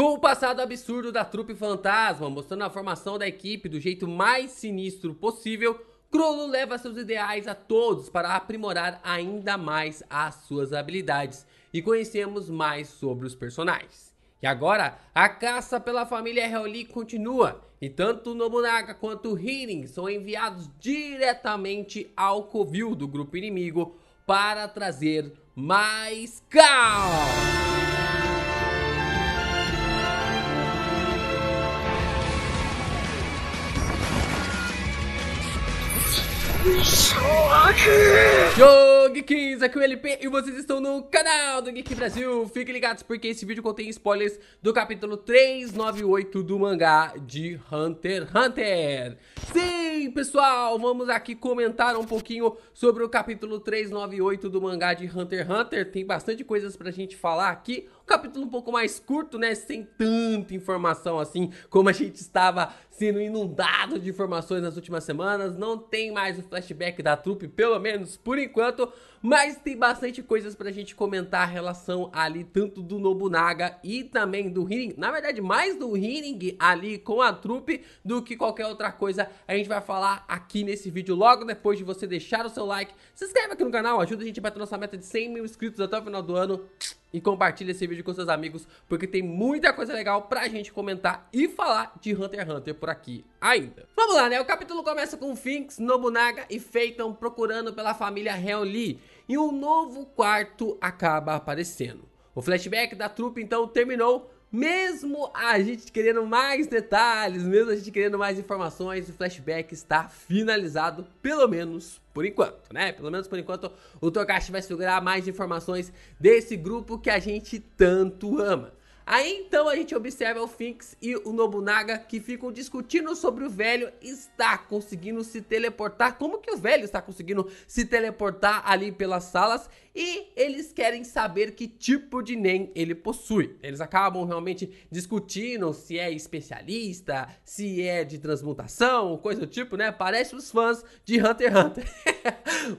Com o passado absurdo da trupe fantasma, mostrando a formação da equipe do jeito mais sinistro possível, Crollo leva seus ideais a todos para aprimorar ainda mais as suas habilidades e conhecemos mais sobre os personagens. E agora, a caça pela família Heoli continua, e tanto Nobunaga quanto Hirin são enviados diretamente ao covil do grupo inimigo para trazer mais caos. Estou aqui! Yo, Geekins, aqui é o LP e vocês estão no canal do Geek Brasil. Fiquem ligados porque esse vídeo contém spoilers do capítulo 398 do mangá de Hunter x Hunter. Sim, pessoal, vamos aqui comentar um pouquinho sobre o capítulo 398 do mangá de Hunter x Hunter. Tem bastante coisas pra gente falar aqui capítulo um pouco mais curto, né? Sem tanta informação assim, como a gente estava sendo inundado de informações nas últimas semanas. Não tem mais o flashback da trupe, pelo menos por enquanto, mas tem bastante coisas pra gente comentar em relação ali, tanto do Nobunaga e também do Hiring. Na verdade, mais do Hiring ali com a trupe do que qualquer outra coisa. A gente vai falar aqui nesse vídeo logo depois de você deixar o seu like. Se inscreve aqui no canal, ajuda a gente a bater nossa meta de 100 mil inscritos até o final do ano e compartilha esse vídeo com seus amigos, porque tem muita coisa legal pra gente comentar e falar de Hunter x Hunter por aqui ainda. Vamos lá, né? O capítulo começa com Finks, Nobunaga e Feitan procurando pela família Lee e um novo quarto acaba aparecendo. O flashback da trupe então terminou mesmo a gente querendo mais detalhes, mesmo a gente querendo mais informações, o flashback está finalizado, pelo menos por enquanto, né? Pelo menos por enquanto o Togashi vai segurar mais informações desse grupo que a gente tanto ama. Aí então a gente observa o Finks e o Nobunaga que ficam discutindo sobre o velho estar conseguindo se teleportar. Como que o velho está conseguindo se teleportar ali pelas salas? e eles querem saber que tipo de NEM ele possui. Eles acabam realmente discutindo se é especialista, se é de transmutação, coisa do tipo, né? Parece os fãs de Hunter x Hunter.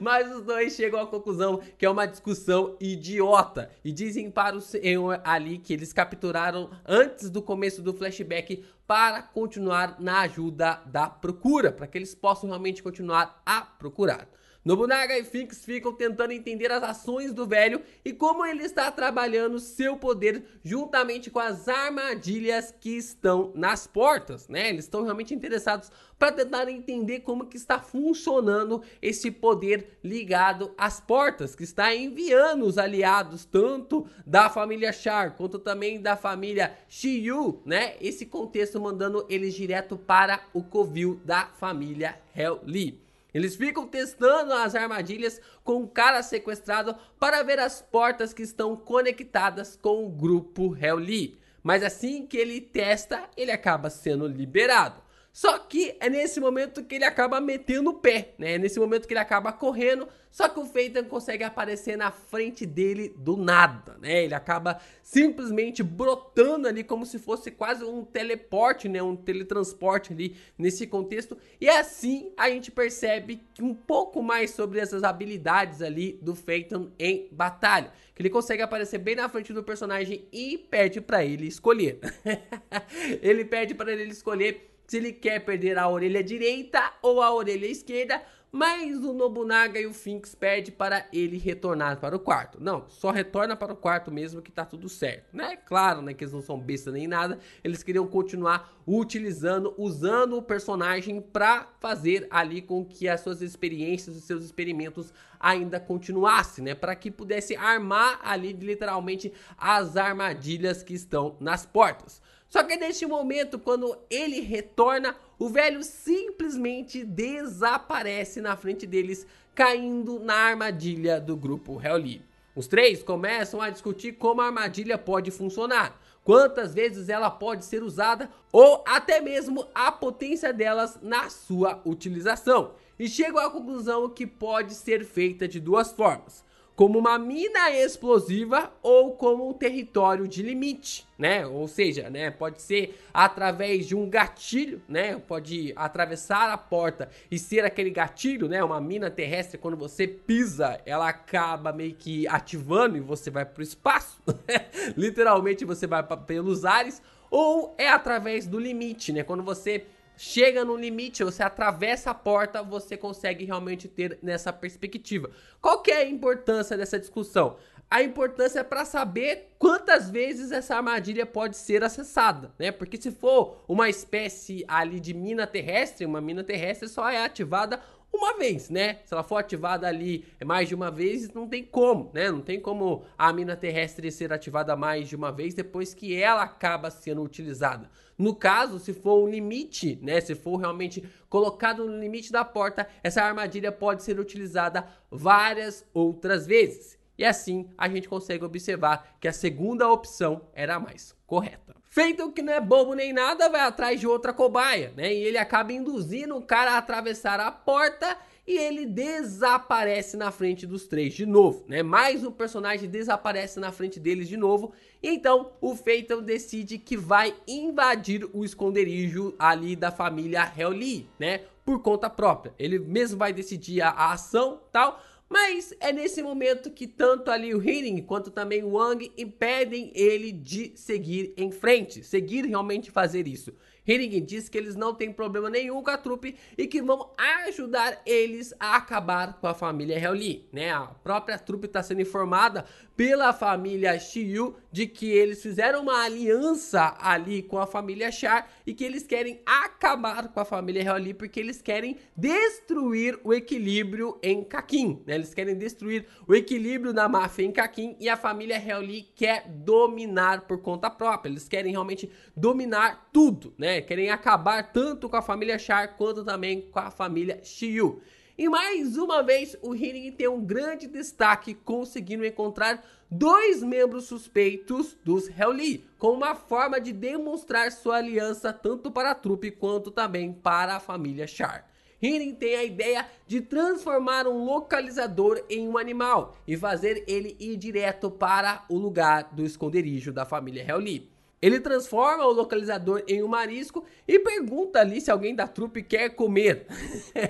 Mas os dois chegam à conclusão que é uma discussão idiota e dizem para o senhor ali que eles capturaram antes do começo do flashback para continuar na ajuda da procura, para que eles possam realmente continuar a procurar. Nobunaga e Finks ficam tentando entender as ações do velho e como ele está trabalhando seu poder juntamente com as armadilhas que estão nas portas, né? Eles estão realmente interessados para tentar entender como que está funcionando esse poder ligado às portas que está enviando os aliados tanto da família Char quanto também da família Shiyu, né? Esse contexto mandando eles direto para o covil da família Hell Lee. Eles ficam testando as armadilhas com o cara sequestrado para ver as portas que estão conectadas com o grupo Hell Lee. Mas assim que ele testa, ele acaba sendo liberado. Só que é nesse momento que ele acaba metendo o pé, né? É nesse momento que ele acaba correndo, só que o feitan consegue aparecer na frente dele do nada, né? Ele acaba simplesmente brotando ali como se fosse quase um teleporte, né? Um teletransporte ali nesse contexto. E assim a gente percebe um pouco mais sobre essas habilidades ali do feitan em batalha. Que ele consegue aparecer bem na frente do personagem e pede para ele escolher. ele pede para ele escolher se ele quer perder a orelha direita ou a orelha esquerda, mas o Nobunaga e o Finks pedem para ele retornar para o quarto. Não, só retorna para o quarto mesmo que tá tudo certo, né? Claro, né, que eles não são bestas nem nada, eles queriam continuar utilizando, usando o personagem para fazer ali com que as suas experiências, os seus experimentos ainda continuassem, né? Para que pudesse armar ali literalmente as armadilhas que estão nas portas. Só que neste momento, quando ele retorna, o velho simplesmente desaparece na frente deles, caindo na armadilha do grupo Helly. Os três começam a discutir como a armadilha pode funcionar, quantas vezes ela pode ser usada ou até mesmo a potência delas na sua utilização. E chegam à conclusão que pode ser feita de duas formas como uma mina explosiva ou como um território de limite, né? Ou seja, né, pode ser através de um gatilho, né? Pode atravessar a porta e ser aquele gatilho, né? Uma mina terrestre quando você pisa, ela acaba meio que ativando e você vai para o espaço. Né? Literalmente você vai pra, pelos ares ou é através do limite, né? Quando você chega no limite, você atravessa a porta, você consegue realmente ter nessa perspectiva. Qual que é a importância dessa discussão? A importância é para saber quantas vezes essa armadilha pode ser acessada, né? Porque se for uma espécie ali de mina terrestre, uma mina terrestre só é ativada uma vez, né? Se ela for ativada ali mais de uma vez, não tem como, né? Não tem como a mina terrestre ser ativada mais de uma vez depois que ela acaba sendo utilizada. No caso, se for um limite, né? Se for realmente colocado no limite da porta, essa armadilha pode ser utilizada várias outras vezes. E assim a gente consegue observar que a segunda opção era a mais correta. Feito que não é bobo nem nada, vai atrás de outra cobaia, né? E ele acaba induzindo o cara a atravessar a porta e ele desaparece na frente dos três de novo, né? Mais um personagem desaparece na frente deles de novo. E então o Phaeton decide que vai invadir o esconderijo ali da família Helly, né? Por conta própria. Ele mesmo vai decidir a, a ação, tal. Mas é nesse momento que tanto ali o Healing quanto também o Wang impedem ele de seguir em frente, seguir realmente fazer isso. Healing diz que eles não têm problema nenhum com a trupe e que vão ajudar eles a acabar com a família Heoli, né? A própria trupe está sendo informada pela família Xiu de que eles fizeram uma aliança ali com a família Char e que eles querem acabar com a família Heoli porque eles querem destruir o equilíbrio em Kakin, né? Eles querem destruir o equilíbrio da máfia em Kakin e a família Heoli quer dominar por conta própria. Eles querem realmente dominar tudo, né? Querem acabar tanto com a família Char quanto também com a família Xiu. E mais uma vez, o Hearing tem um grande destaque, conseguindo encontrar dois membros suspeitos dos Helly, com uma forma de demonstrar sua aliança tanto para a trupe quanto também para a família Char. Hearing tem a ideia de transformar um localizador em um animal e fazer ele ir direto para o lugar do esconderijo da família Helly. Ele transforma o localizador em um marisco e pergunta ali se alguém da trupe quer comer.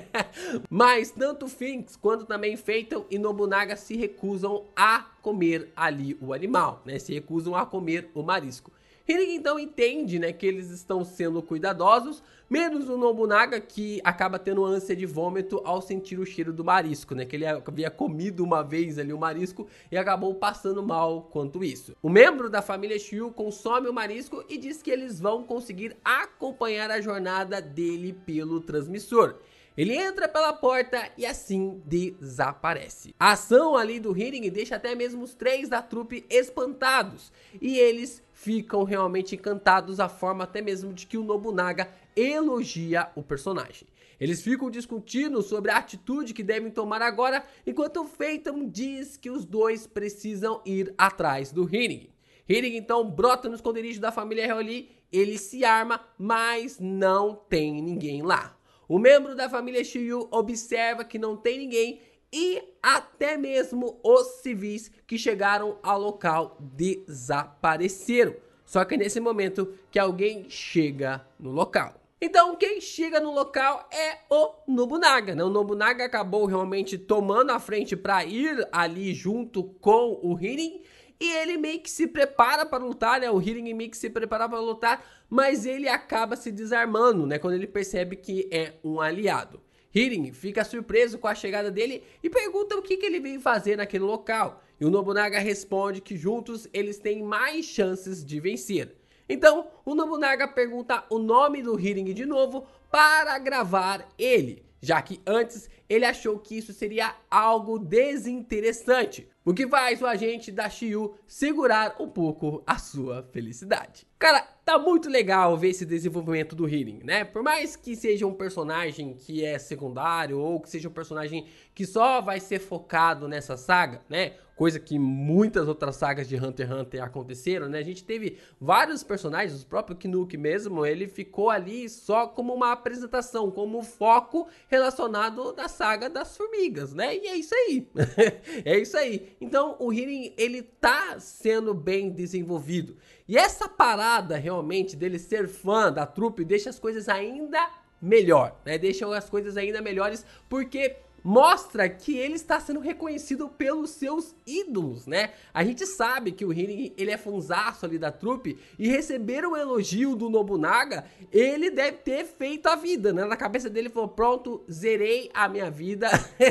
Mas tanto Finks quanto também Feiton e Nobunaga se recusam a comer ali o animal, né? Se recusam a comer o marisco. Henrique então entende, né, que eles estão sendo cuidadosos, Menos o Nobunaga, que acaba tendo ânsia de vômito ao sentir o cheiro do marisco, né? Que ele havia comido uma vez ali o marisco e acabou passando mal quanto isso. O membro da família shiu consome o marisco e diz que eles vão conseguir acompanhar a jornada dele pelo transmissor. Ele entra pela porta e assim desaparece. A ação ali do Hearing deixa até mesmo os três da trupe espantados. E eles ficam realmente encantados, a forma até mesmo de que o Nobunaga elogia o personagem. Eles ficam discutindo sobre a atitude que devem tomar agora, enquanto Phantom diz que os dois precisam ir atrás do Hennig. Hennig então brota no esconderijo da família Reoli, ele se arma, mas não tem ninguém lá. O membro da família Shiryu observa que não tem ninguém e até mesmo os civis que chegaram ao local desapareceram. Só que é nesse momento que alguém chega no local. Então, quem chega no local é o Nobunaga. Né? O Nobunaga acabou realmente tomando a frente para ir ali junto com o Hirin. E ele meio que se prepara para lutar, né? O Hirin meio que se prepara para lutar, mas ele acaba se desarmando, né? Quando ele percebe que é um aliado. Hirin fica surpreso com a chegada dele e pergunta o que, que ele veio fazer naquele local. E o Nobunaga responde que juntos eles têm mais chances de vencer. Então, o Nobunaga pergunta o nome do Hiring de novo para gravar ele, já que antes ele achou que isso seria algo desinteressante, o que faz o agente da Shiyu segurar um pouco a sua felicidade. Cara, tá muito legal ver esse desenvolvimento do Healing, né? Por mais que seja um personagem que é secundário ou que seja um personagem que só vai ser focado nessa saga, né? Coisa que muitas outras sagas de Hunter x Hunter aconteceram, né? A gente teve vários personagens, o próprio Kinuke mesmo, ele ficou ali só como uma apresentação, como foco relacionado da saga das formigas, né? E é isso aí. é isso aí. Então, o Healing, ele tá sendo bem desenvolvido. E essa parada realmente dele ser fã da trupe deixa as coisas ainda melhor, né? Deixam as coisas ainda melhores porque mostra que ele está sendo reconhecido pelos seus ídolos, né? A gente sabe que o Hiring, ele é fanzaço ali da trupe e receber o elogio do Nobunaga, ele deve ter feito a vida, né? Na cabeça dele falou: "Pronto, zerei a minha vida.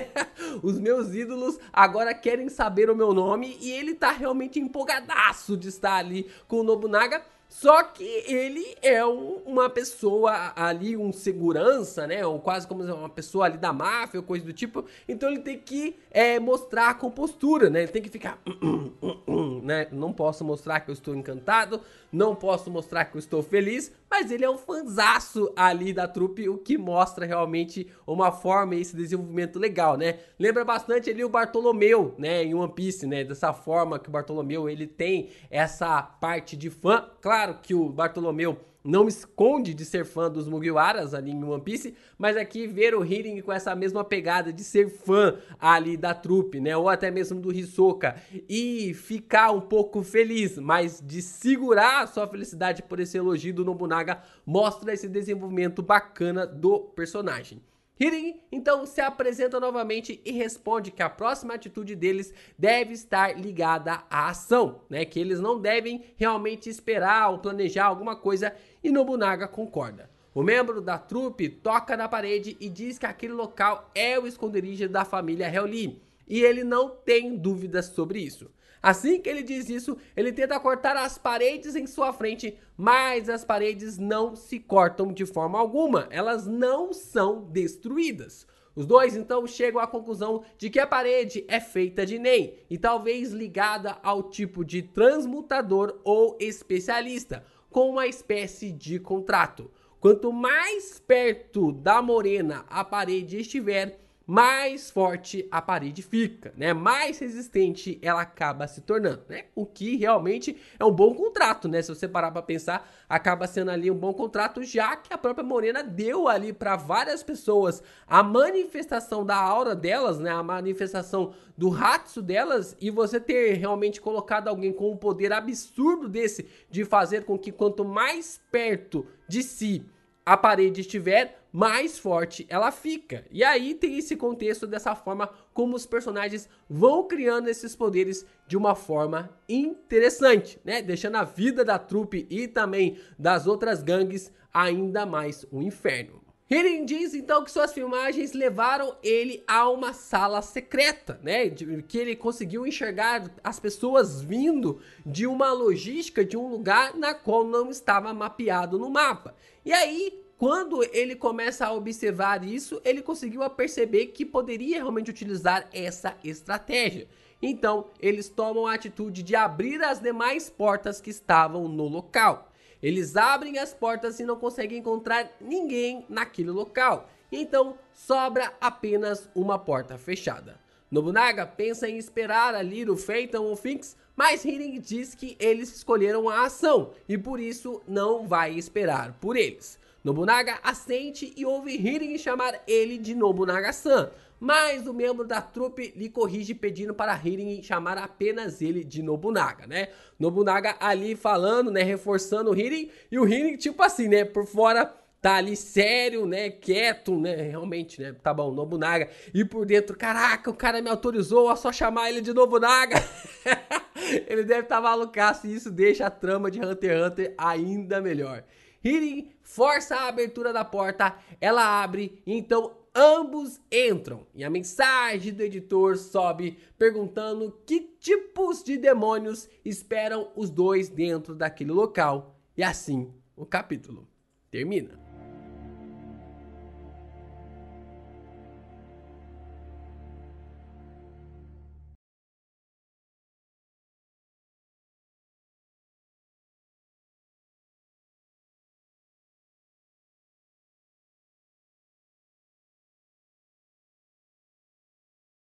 Os meus ídolos agora querem saber o meu nome" e ele tá realmente empolgadaço de estar ali com o Nobunaga. Só que ele é um, uma pessoa ali, um segurança, né? Ou quase como uma pessoa ali da máfia, coisa do tipo. Então ele tem que é, mostrar a compostura, né? Ele tem que ficar. né? Não posso mostrar que eu estou encantado, não posso mostrar que eu estou feliz, mas ele é um fanzaço ali da trupe, o que mostra realmente uma forma e esse desenvolvimento legal, né? Lembra bastante ali o Bartolomeu, né? Em One Piece, né? Dessa forma que o Bartolomeu, ele tem essa parte de fã. Claro que o Bartolomeu não me esconde de ser fã dos Mugiwaras ali em One Piece, mas aqui ver o Hiring com essa mesma pegada de ser fã ali da trupe, né? Ou até mesmo do Hisoka e ficar um pouco feliz, mas de segurar a sua felicidade por esse elogio do Nobunaga mostra esse desenvolvimento bacana do personagem. Hirin então se apresenta novamente e responde que a próxima atitude deles deve estar ligada à ação, né? Que eles não devem realmente esperar ou planejar alguma coisa e Nobunaga concorda. O membro da trupe toca na parede e diz que aquele local é o esconderijo da família Heolin e ele não tem dúvidas sobre isso. Assim que ele diz isso, ele tenta cortar as paredes em sua frente, mas as paredes não se cortam de forma alguma, elas não são destruídas. Os dois então chegam à conclusão de que a parede é feita de Ney e talvez ligada ao tipo de transmutador ou especialista, com uma espécie de contrato. Quanto mais perto da morena a parede estiver, mais forte a parede fica, né? Mais resistente ela acaba se tornando, né? O que realmente é um bom contrato, né? Se você parar para pensar, acaba sendo ali um bom contrato, já que a própria Morena deu ali para várias pessoas a manifestação da aura delas, né? A manifestação do ratso delas e você ter realmente colocado alguém com um poder absurdo desse de fazer com que quanto mais perto de si a parede estiver, mais forte ela fica. E aí tem esse contexto dessa forma como os personagens vão criando esses poderes de uma forma interessante, né? Deixando a vida da trupe e também das outras gangues ainda mais um inferno. Ele diz então que suas filmagens levaram ele a uma sala secreta, né? De, que ele conseguiu enxergar as pessoas vindo de uma logística de um lugar na qual não estava mapeado no mapa. E aí, quando ele começa a observar isso, ele conseguiu perceber que poderia realmente utilizar essa estratégia. Então, eles tomam a atitude de abrir as demais portas que estavam no local. Eles abrem as portas e não conseguem encontrar ninguém naquele local, então sobra apenas uma porta fechada. Nobunaga pensa em esperar ali o Feitan ou Finks, mas Hiring diz que eles escolheram a ação e por isso não vai esperar por eles. Nobunaga assente e ouve Hiring chamar ele de Nobunaga-san, mas o membro da trupe lhe corrige pedindo para Hirin chamar apenas ele de Nobunaga, né? Nobunaga ali falando, né, reforçando o Hirin, e o Hirin tipo assim, né, por fora tá ali sério, né, quieto, né, realmente, né, tá bom, Nobunaga, e por dentro, caraca, o cara me autorizou a só chamar ele de Nobunaga, ele deve estar tá malucaço, e isso deixa a trama de Hunter x Hunter ainda melhor. Hirin força a abertura da porta, ela abre, então ambos entram e a mensagem do editor sobe perguntando que tipos de demônios esperam os dois dentro daquele local. E assim o capítulo termina.